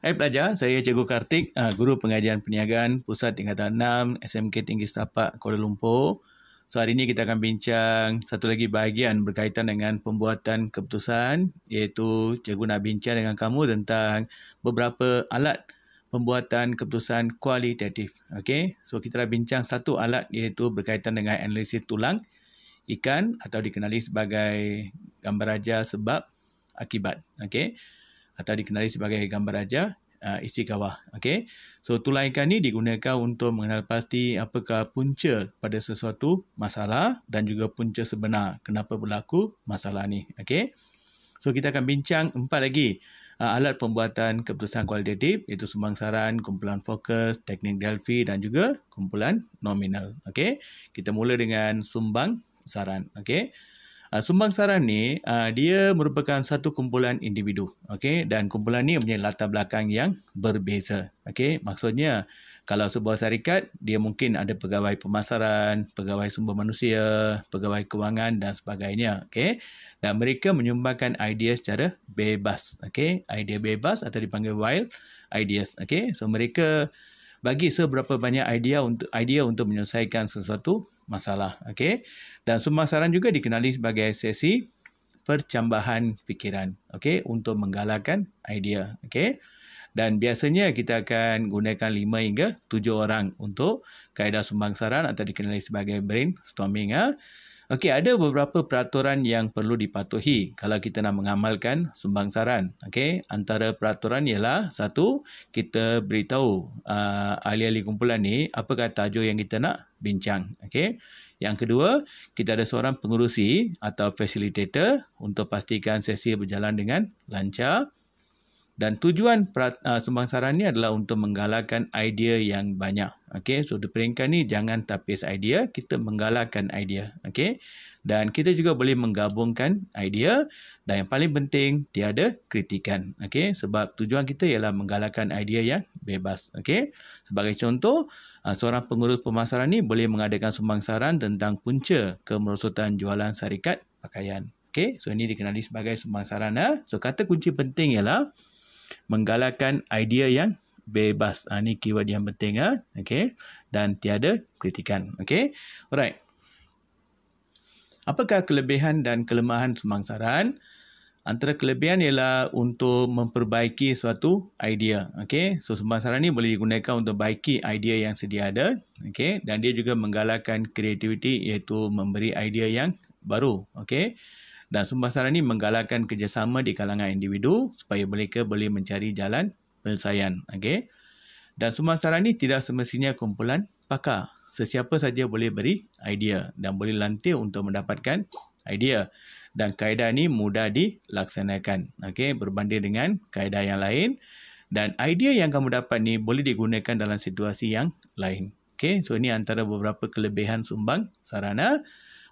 Hai pelajar, saya Cikgu Kartik, ah, Guru Pengajian Perniagaan Pusat Tingkatan 6 SMK Tinggi Setapak Kuala Lumpur. So hari ini kita akan bincang satu lagi bahagian berkaitan dengan pembuatan keputusan iaitu Cikgu nak bincang dengan kamu tentang beberapa alat pembuatan keputusan kualitatif. Okay? So kita dah bincang satu alat iaitu berkaitan dengan analisis tulang ikan atau dikenali sebagai gambar raja sebab akibat. Okay? atau dikenali sebagai gambar raja uh, kawah. Okay. So tulah ikan ni digunakan untuk mengenal pasti apakah punca pada sesuatu masalah dan juga punca sebenar kenapa berlaku masalah ini. Okay. So kita akan bincang empat lagi uh, alat pembuatan keputusan kualitatif iaitu sumbang saran, kumpulan fokus, teknik Delphi dan juga kumpulan nominal. Okay. Kita mula dengan sumbang saran. Okay. Ah, sumbang saran ni uh, dia merupakan satu kumpulan individu okey dan kumpulan ni mempunyai latar belakang yang berbeza okey maksudnya kalau sebuah syarikat dia mungkin ada pegawai pemasaran pegawai sumber manusia pegawai kewangan dan sebagainya okey dan mereka menyumbangkan idea secara bebas okey idea bebas atau dipanggil wild ideas okey so mereka bagi seberapa banyak idea untuk idea untuk menyelesaikan sesuatu masalah. okay. Dan sumber juga dikenali sebagai sesi percambahan fikiran. okay. untuk menggalakkan idea. okay. Dan biasanya kita akan gunakan 5 hingga 7 orang untuk kaedah sumbang atau dikenali sebagai brainstorming. Ha? Okey, ada beberapa peraturan yang perlu dipatuhi kalau kita nak mengamalkan sumbang saran. Okey, antara peraturan ialah satu, kita beritahu uh, ahli-ahli kumpulan ni apa kata tajuk yang kita nak bincang. Okey. Yang kedua, kita ada seorang pengurusi atau facilitator untuk pastikan sesi berjalan dengan lancar dan tujuan uh, sumbang saran ni adalah untuk menggalakkan idea yang banyak. Okay, so di peringkat ni jangan tapis idea, kita menggalakkan idea. Okay, dan kita juga boleh menggabungkan idea dan yang paling penting tiada kritikan. Okay, sebab tujuan kita ialah menggalakkan idea yang bebas. Okay, sebagai contoh, uh, seorang pengurus pemasaran ni boleh mengadakan sumbang saran tentang punca kemerosotan jualan syarikat pakaian. Okay, so ini dikenali sebagai sumbang saran. Ha? Eh? So kata kunci penting ialah menggalakkan idea yang bebas. Ha, ah, ini keyword yang penting. Ha? Ah. Okay. Dan tiada kritikan. Okay. Alright. Apakah kelebihan dan kelemahan semangsaran? Antara kelebihan ialah untuk memperbaiki suatu idea. Okay. So, semangsaran ini boleh digunakan untuk baiki idea yang sedia ada. Okay. Dan dia juga menggalakkan kreativiti iaitu memberi idea yang baru. Okay dan sumbasaran ini menggalakkan kerjasama di kalangan individu supaya mereka boleh mencari jalan penyelesaian. Okay? Dan sumbasaran ini tidak semestinya kumpulan pakar. Sesiapa saja boleh beri idea dan boleh lantir untuk mendapatkan idea. Dan kaedah ini mudah dilaksanakan. Okay? Berbanding dengan kaedah yang lain. Dan idea yang kamu dapat ni boleh digunakan dalam situasi yang lain. Okay, so ini antara beberapa kelebihan sumbang sarana.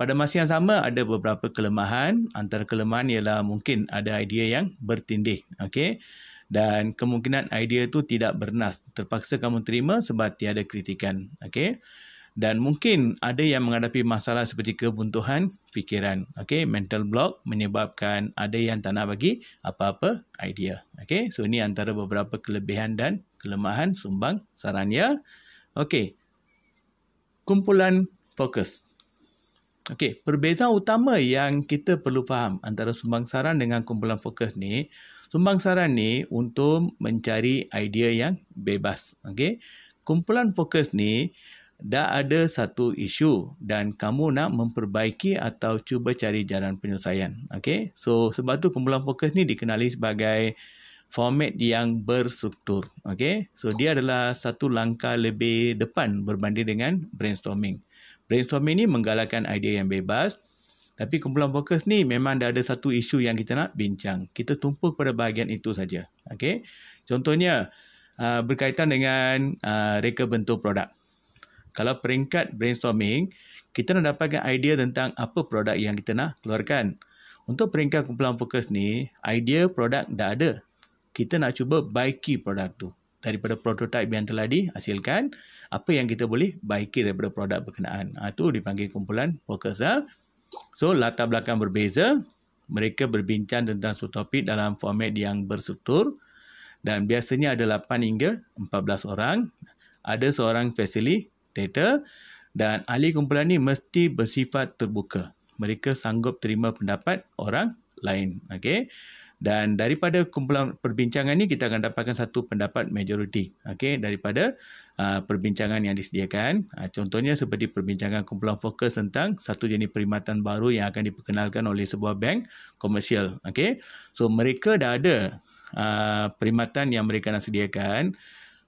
Pada masa yang sama ada beberapa kelemahan. Antara kelemahan ialah mungkin ada idea yang bertindih. Okey. Dan kemungkinan idea itu tidak bernas. Terpaksa kamu terima sebab tiada kritikan. Okey. Dan mungkin ada yang menghadapi masalah seperti kebuntuhan fikiran. Okey. Mental block menyebabkan ada yang tak nak bagi apa-apa idea. Okey. So ini antara beberapa kelebihan dan kelemahan sumbang saran ya. Okey. Kumpulan fokus. Okey, perbezaan utama yang kita perlu faham antara sumbang saran dengan kumpulan fokus ni, sumbang saran ni untuk mencari idea yang bebas. Okey, kumpulan fokus ni dah ada satu isu dan kamu nak memperbaiki atau cuba cari jalan penyelesaian. Okey, so sebab tu kumpulan fokus ni dikenali sebagai format yang berstruktur. Okey, so dia adalah satu langkah lebih depan berbanding dengan brainstorming brainstorming ni menggalakkan idea yang bebas. Tapi kumpulan fokus ni memang dah ada satu isu yang kita nak bincang. Kita tumpu pada bahagian itu saja. Okay? Contohnya, uh, berkaitan dengan uh, reka bentuk produk. Kalau peringkat brainstorming, kita nak dapatkan idea tentang apa produk yang kita nak keluarkan. Untuk peringkat kumpulan fokus ni, idea produk dah ada. Kita nak cuba buy produk tu daripada prototipe yang telah dihasilkan apa yang kita boleh baiki daripada produk berkenaan itu ha, dipanggil kumpulan fokus lah. Ha. so latar belakang berbeza mereka berbincang tentang suatu topik dalam format yang berstruktur dan biasanya ada 8 hingga 14 orang ada seorang facilitator dan ahli kumpulan ini mesti bersifat terbuka mereka sanggup terima pendapat orang lain Okay. Dan daripada kumpulan perbincangan ini kita akan dapatkan satu pendapat majoriti okay, daripada uh, perbincangan yang disediakan. Uh, contohnya seperti perbincangan kumpulan fokus tentang satu jenis perkhidmatan baru yang akan diperkenalkan oleh sebuah bank komersial. Okay. So mereka dah ada uh, perkhidmatan yang mereka nak sediakan.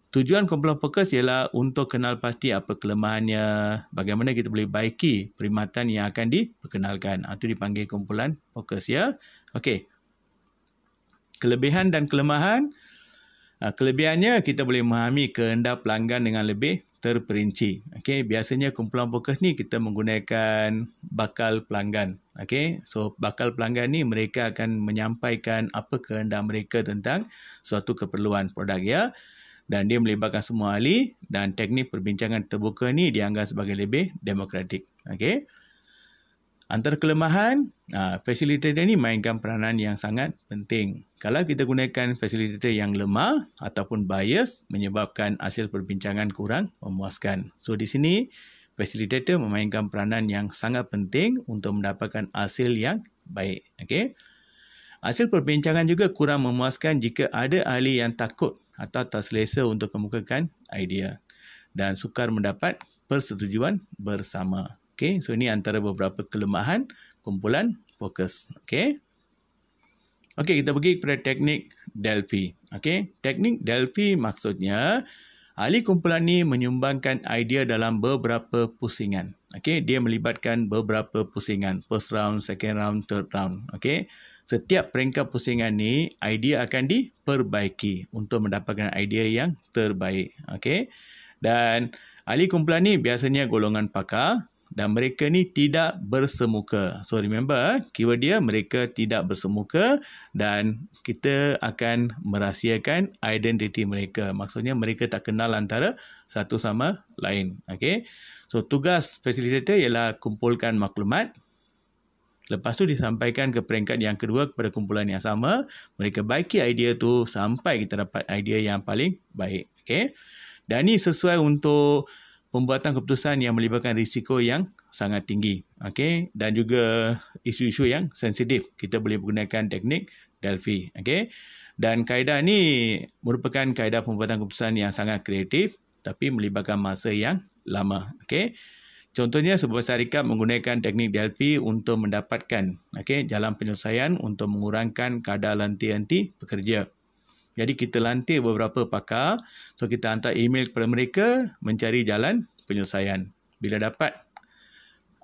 Tujuan kumpulan fokus ialah untuk kenal pasti apa kelemahannya, bagaimana kita boleh baiki perkhidmatan yang akan diperkenalkan. Itu uh, dipanggil kumpulan fokus ya. okay? kelebihan dan kelemahan. Ah, kelebihannya kita boleh memahami kehendak pelanggan dengan lebih terperinci. Okay, biasanya kumpulan fokus ni kita menggunakan bakal pelanggan. Okay, so bakal pelanggan ni mereka akan menyampaikan apa kehendak mereka tentang suatu keperluan produk ya. Dan dia melibatkan semua ahli dan teknik perbincangan terbuka ni dianggap sebagai lebih demokratik. Okay. Antara kelemahan, ah, facilitator ini mainkan peranan yang sangat penting. Kalau kita gunakan facilitator yang lemah ataupun bias menyebabkan hasil perbincangan kurang memuaskan. So di sini facilitator memainkan peranan yang sangat penting untuk mendapatkan hasil yang baik. Okay. Hasil perbincangan juga kurang memuaskan jika ada ahli yang takut atau tak selesa untuk kemukakan idea dan sukar mendapat persetujuan bersama. Okay, so ini antara beberapa kelemahan kumpulan fokus. Okay. Okay, kita pergi kepada teknik Delphi. Okay, teknik Delphi maksudnya ahli kumpulan ini menyumbangkan idea dalam beberapa pusingan. Okay, dia melibatkan beberapa pusingan. First round, second round, third round. Okay, setiap peringkat pusingan ni idea akan diperbaiki untuk mendapatkan idea yang terbaik. Okay, dan ahli kumpulan ni biasanya golongan pakar dan mereka ni tidak bersemuka. So remember, eh, keyword dia mereka tidak bersemuka dan kita akan merahsiakan identiti mereka. Maksudnya mereka tak kenal antara satu sama lain. Okay. So tugas facilitator ialah kumpulkan maklumat. Lepas tu disampaikan ke peringkat yang kedua kepada kumpulan yang sama. Mereka baiki idea tu sampai kita dapat idea yang paling baik. Okay. Dan ni sesuai untuk pembuatan keputusan yang melibatkan risiko yang sangat tinggi. Okey, dan juga isu-isu yang sensitif. Kita boleh menggunakan teknik Delphi. Okey. Dan kaedah ini merupakan kaedah pembuatan keputusan yang sangat kreatif tapi melibatkan masa yang lama. Okey. Contohnya sebuah syarikat menggunakan teknik Delphi untuk mendapatkan okey jalan penyelesaian untuk mengurangkan kadar lenti-lenti pekerja. Jadi kita lantik beberapa pakar. So kita hantar email kepada mereka mencari jalan penyelesaian. Bila dapat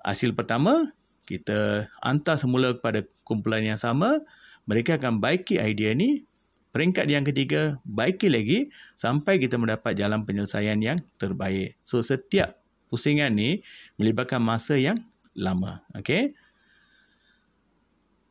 hasil pertama, kita hantar semula kepada kumpulan yang sama. Mereka akan baiki idea ni. Peringkat yang ketiga, baiki lagi sampai kita mendapat jalan penyelesaian yang terbaik. So setiap pusingan ni melibatkan masa yang lama. Okay?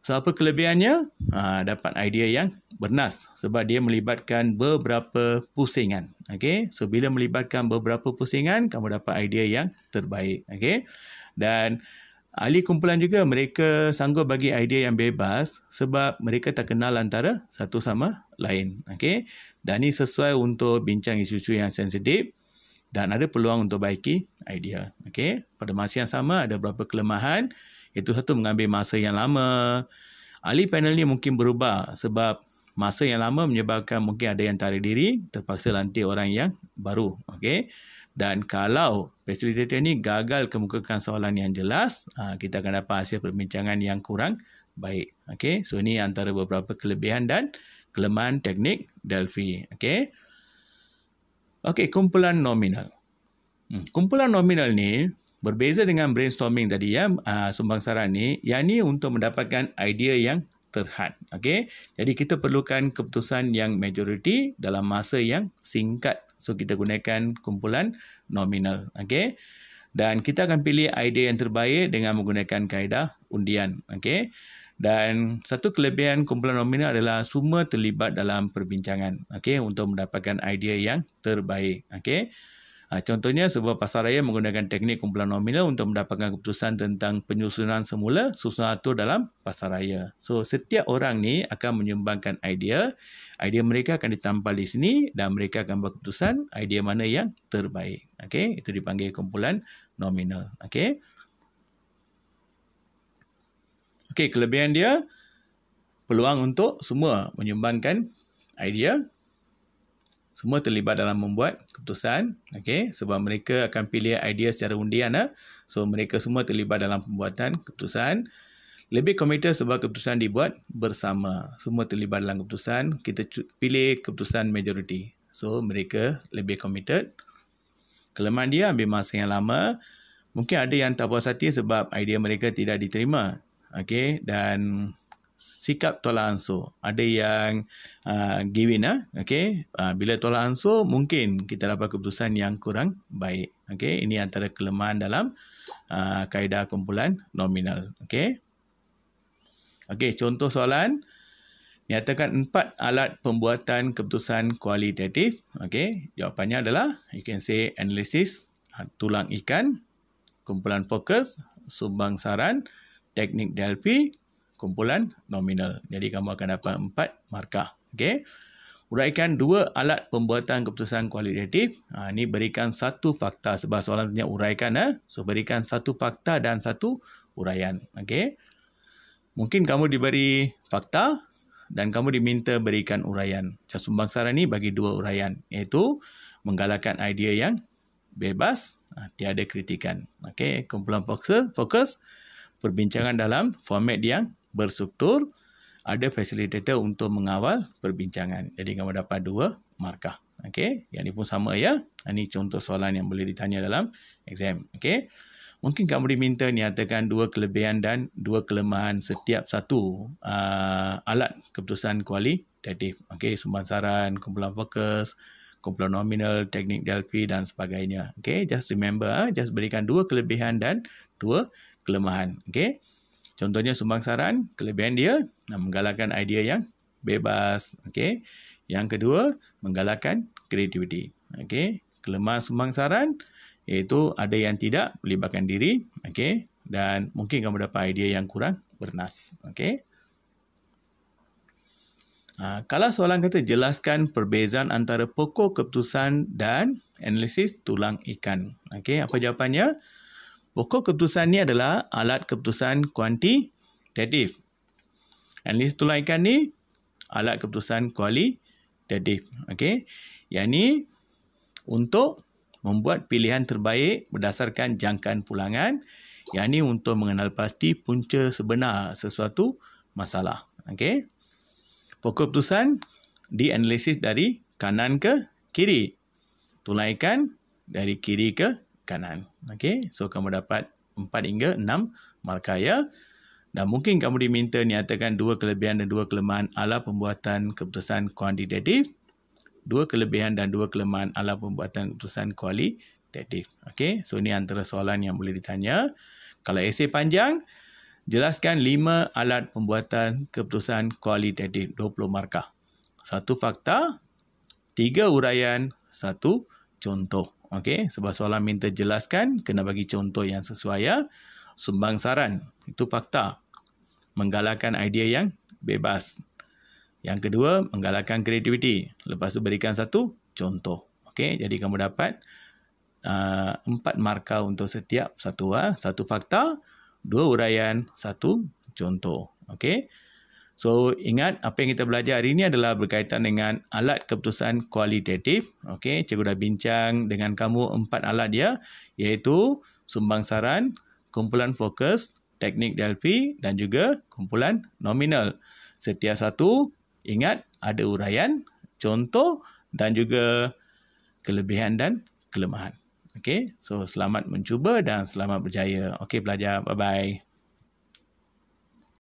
So apa kelebihannya? Ha, dapat idea yang bernas sebab dia melibatkan beberapa pusingan. Okay? So bila melibatkan beberapa pusingan, kamu dapat idea yang terbaik. Okay? Dan ahli kumpulan juga mereka sanggup bagi idea yang bebas sebab mereka tak kenal antara satu sama lain. Okay? Dan ini sesuai untuk bincang isu-isu yang sensitif dan ada peluang untuk baiki idea. Okay? Pada masa yang sama ada beberapa kelemahan. Itu satu mengambil masa yang lama. Ahli panel ni mungkin berubah sebab masa yang lama menyebabkan mungkin ada yang tarik diri, terpaksa lantik orang yang baru. Okay? Dan kalau facilitator ni gagal kemukakan soalan yang jelas, ha, kita akan dapat hasil perbincangan yang kurang baik. Okay? So, ini antara beberapa kelebihan dan kelemahan teknik Delphi. Okay? Okay, kumpulan nominal. Hmm. Kumpulan nominal ni, Berbeza dengan brainstorming tadi ya, uh, ah, sumbang saran ni, yang ni untuk mendapatkan idea yang terhad. Okay? Jadi kita perlukan keputusan yang majoriti dalam masa yang singkat. So kita gunakan kumpulan nominal. Okay? Dan kita akan pilih idea yang terbaik dengan menggunakan kaedah undian. Okay? Dan satu kelebihan kumpulan nominal adalah semua terlibat dalam perbincangan. Okay? Untuk mendapatkan idea yang terbaik. Okay? Ha, contohnya, sebuah pasaraya menggunakan teknik kumpulan nominal untuk mendapatkan keputusan tentang penyusunan semula susunan atur dalam pasaraya. So, setiap orang ni akan menyumbangkan idea. Idea mereka akan ditampal di sini dan mereka akan buat keputusan idea mana yang terbaik. Okay? Itu dipanggil kumpulan nominal. Okay? Okay, kelebihan dia, peluang untuk semua menyumbangkan idea semua terlibat dalam membuat keputusan okey sebab mereka akan pilih idea secara undian eh. so mereka semua terlibat dalam pembuatan keputusan lebih komited sebab keputusan dibuat bersama semua terlibat dalam keputusan kita pilih keputusan majority so mereka lebih komited kelemahan dia ambil masa yang lama mungkin ada yang tak puas hati sebab idea mereka tidak diterima okey dan sikap tolak ansur. Ada yang uh, given ah, uh, okey. Uh, bila tolak ansur mungkin kita dapat keputusan yang kurang baik. okay. ini antara kelemahan dalam uh, kaedah kumpulan nominal. okay. Okay, contoh soalan nyatakan empat alat pembuatan keputusan kualitatif. okay. jawapannya adalah you can say analysis uh, tulang ikan, kumpulan fokus, subang saran, teknik Delphi kumpulan nominal. Jadi kamu akan dapat empat markah. Okey. Uraikan dua alat pembuatan keputusan kualitatif. Ha, ini berikan satu fakta. Sebab soalan tanya uraikan. Ha? So, berikan satu fakta dan satu uraian. Okey. Mungkin kamu diberi fakta dan kamu diminta berikan uraian. Cah Sumbang Sara ni bagi dua uraian. Iaitu menggalakkan idea yang bebas, ha, tiada kritikan. Okey, kumpulan fokus, fokus perbincangan dalam format yang berstruktur, ada facilitator untuk mengawal perbincangan. Jadi kamu dapat dua markah. Okey, yang ni pun sama ya. Ini contoh soalan yang boleh ditanya dalam exam. Okey. Mungkin kamu diminta nyatakan dua kelebihan dan dua kelemahan setiap satu uh, alat keputusan kualitatif. Okey, sumbang saran, kumpulan fokus, kumpulan nominal, teknik Delphi dan sebagainya. Okey, just remember, uh, just berikan dua kelebihan dan dua kelemahan. Okey. Contohnya sumbang saran, kelebihan dia nak menggalakkan idea yang bebas. Okey. Yang kedua, menggalakkan kreativiti. Okey. Kelemahan sumbang saran iaitu ada yang tidak melibatkan diri. Okey. Dan mungkin kamu dapat idea yang kurang bernas. Okey. Uh, kalau soalan kata jelaskan perbezaan antara pokok keputusan dan analisis tulang ikan. Okey, apa jawapannya? Pokok keputusan ni adalah alat keputusan kuantitatif. Dan list tulaikan ni alat keputusan kualitatif. Okey. Yang ni untuk membuat pilihan terbaik berdasarkan jangkaan pulangan. Yang ni untuk mengenal pasti punca sebenar sesuatu masalah. Okey. Pokok keputusan dianalisis dari kanan ke kiri. Tulaikan dari kiri ke kanan. okey. so kamu dapat 4 hingga 6 markah ya. Dan mungkin kamu diminta nyatakan dua kelebihan dan dua kelemahan ala pembuatan keputusan kuantitatif. Dua kelebihan dan dua kelemahan ala pembuatan keputusan kualitatif. Okey. so ini antara soalan yang boleh ditanya. Kalau esay panjang, jelaskan lima alat pembuatan keputusan kualitatif 20 markah. Satu fakta, tiga uraian, satu contoh. Okey, sebab soalan minta jelaskan, kena bagi contoh yang sesuai ya. Sumbang saran, itu fakta. Menggalakkan idea yang bebas. Yang kedua, menggalakkan kreativiti. Lepas tu berikan satu contoh. Okey, jadi kamu dapat uh, empat markah untuk setiap satu. Uh, satu fakta, dua uraian, satu contoh. Okey. So ingat apa yang kita belajar hari ini adalah berkaitan dengan alat keputusan kualitatif. Okey, cikgu dah bincang dengan kamu empat alat dia iaitu sumbang saran, kumpulan fokus, teknik Delphi dan juga kumpulan nominal. Setiap satu ingat ada uraian, contoh dan juga kelebihan dan kelemahan. Okey, so selamat mencuba dan selamat berjaya. Okey, pelajar, Bye-bye.